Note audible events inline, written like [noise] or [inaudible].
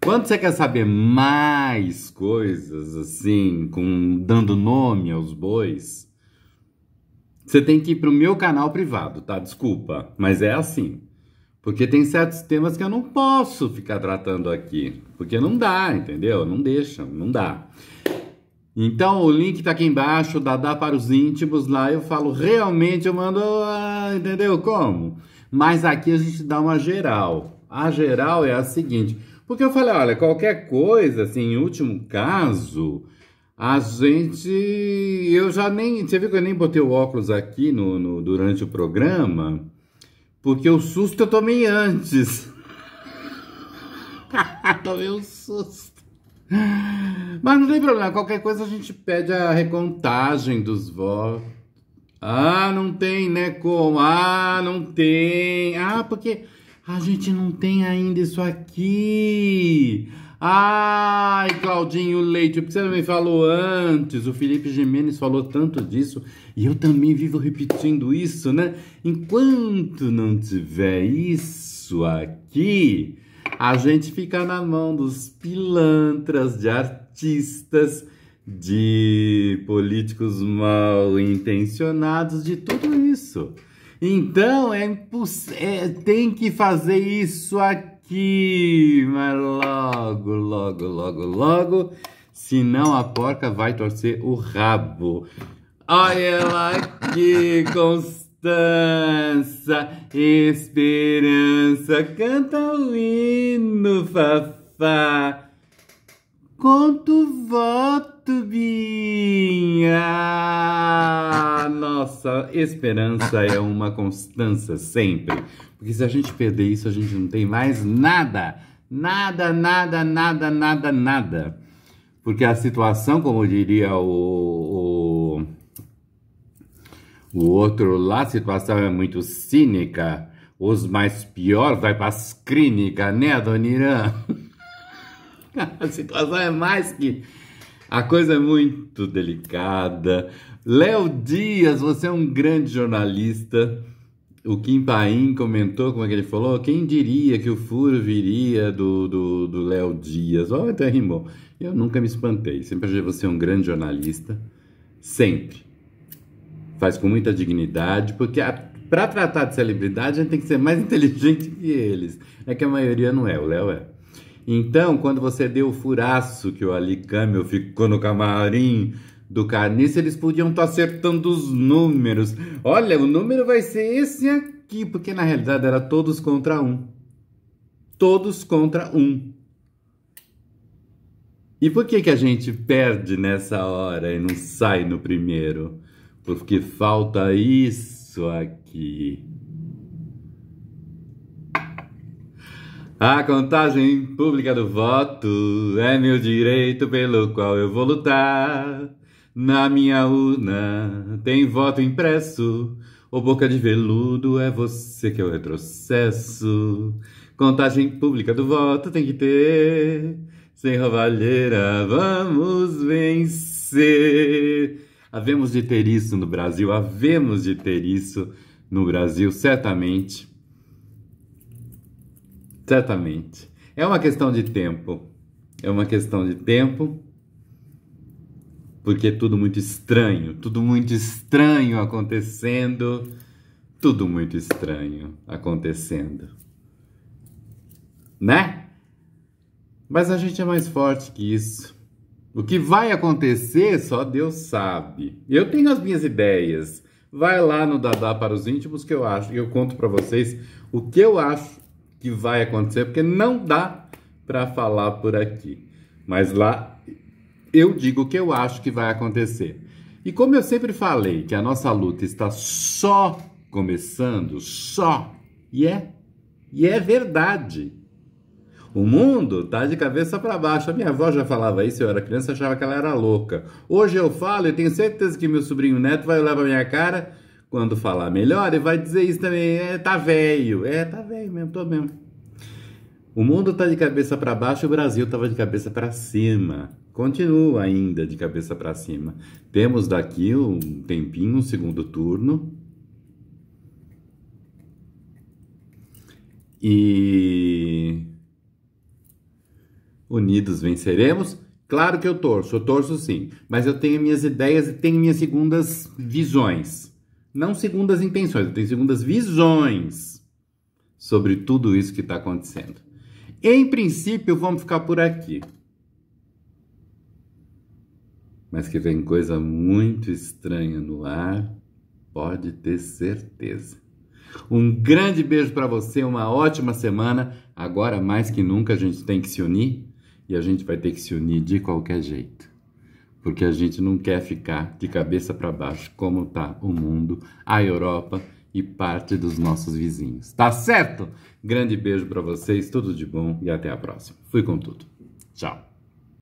Quando você quer saber mais coisas assim, com dando nome aos bois, você tem que ir pro meu canal privado, tá? Desculpa, mas é assim. Porque tem certos temas que eu não posso ficar tratando aqui, porque não dá, entendeu? Não deixa, não dá. Então o link tá aqui embaixo, dá para os íntimos, lá eu falo realmente, eu mando, ah, entendeu como? Mas aqui a gente dá uma geral. A geral é a seguinte. Porque eu falei, olha, qualquer coisa, assim, em último caso, a gente. Eu já nem. Você viu que eu nem botei o óculos aqui no, no durante o programa? Porque o susto eu tomei antes. [laughs] tomei um susto. Mas não tem problema, qualquer coisa a gente pede a recontagem dos votos. Ah, não tem, né? Como? Ah, não tem. Ah, porque. A gente não tem ainda isso aqui. Ai, Claudinho Leite, por que você não me falou antes? O Felipe Jimenez falou tanto disso e eu também vivo repetindo isso, né? Enquanto não tiver isso aqui, a gente fica na mão dos pilantras, de artistas, de políticos mal intencionados, de tudo isso. Então é impossível. É, tem que fazer isso aqui. Mas logo, logo, logo, logo. Senão a porca vai torcer o rabo. Olha ela aqui, Constança, Esperança, canta o hino, Fafá. Conto voto, Binha nossa esperança é uma constância sempre. Porque se a gente perder isso, a gente não tem mais nada. Nada, nada, nada, nada, nada. Porque a situação, como diria o, o, o outro lá, a situação é muito cínica. Os mais pior vai para as clínicas, né, Dona Irã? [laughs] A situação é mais que a coisa é muito delicada. Léo Dias, você é um grande jornalista. O Kim Paim comentou como é que ele falou: quem diria que o furo viria do, do, do Léo Dias? Olha, até rimou. Eu nunca me espantei. Sempre achei você um grande jornalista. Sempre. Faz com muita dignidade, porque para tratar de celebridade a gente tem que ser mais [laughs] inteligente que eles. É que a maioria não é, o Léo é. Então, quando você deu o furaço que o Alicâmio ficou no camarim do Carniça, eles podiam estar tá acertando os números. Olha, o número vai ser esse aqui, porque na realidade era todos contra um. Todos contra um. E por que, que a gente perde nessa hora e não sai no primeiro? Porque falta isso aqui. A contagem pública do voto é meu direito pelo qual eu vou lutar. Na minha urna tem voto impresso. O boca de veludo, é você que é o retrocesso. Contagem pública do voto tem que ter. Sem roubalheira, vamos vencer. Havemos de ter isso no Brasil, havemos de ter isso no Brasil, certamente. Certamente. É uma questão de tempo. É uma questão de tempo. Porque é tudo muito estranho, tudo muito estranho acontecendo, tudo muito estranho acontecendo. Né? Mas a gente é mais forte que isso. O que vai acontecer, só Deus sabe. Eu tenho as minhas ideias. Vai lá no Dadá para os íntimos que eu acho, e eu conto para vocês o que eu acho que vai acontecer, porque não dá para falar por aqui. Mas lá eu digo o que eu acho que vai acontecer. E como eu sempre falei que a nossa luta está só começando, só, e é, e é verdade. O mundo tá de cabeça para baixo. A minha avó já falava isso, eu era criança, achava que ela era louca. Hoje eu falo e tenho certeza que meu sobrinho neto vai olhar pra minha cara quando falar melhor, ele vai dizer isso também. É, tá velho. É, tá velho mesmo, tô mesmo. O mundo tá de cabeça para baixo, o Brasil tava de cabeça para cima. Continua ainda de cabeça para cima. Temos daqui um tempinho, um segundo turno. E unidos venceremos. Claro que eu torço, eu torço sim, mas eu tenho minhas ideias e tenho minhas segundas visões não segundas intenções, eu tenho segundas visões sobre tudo isso que está acontecendo. Em princípio, vamos ficar por aqui. Mas que vem coisa muito estranha no ar, pode ter certeza. Um grande beijo para você, uma ótima semana. Agora mais que nunca a gente tem que se unir e a gente vai ter que se unir de qualquer jeito porque a gente não quer ficar de cabeça para baixo como está o mundo, a Europa e parte dos nossos vizinhos. Tá certo? Grande beijo para vocês, tudo de bom e até a próxima. Fui com tudo. Tchau.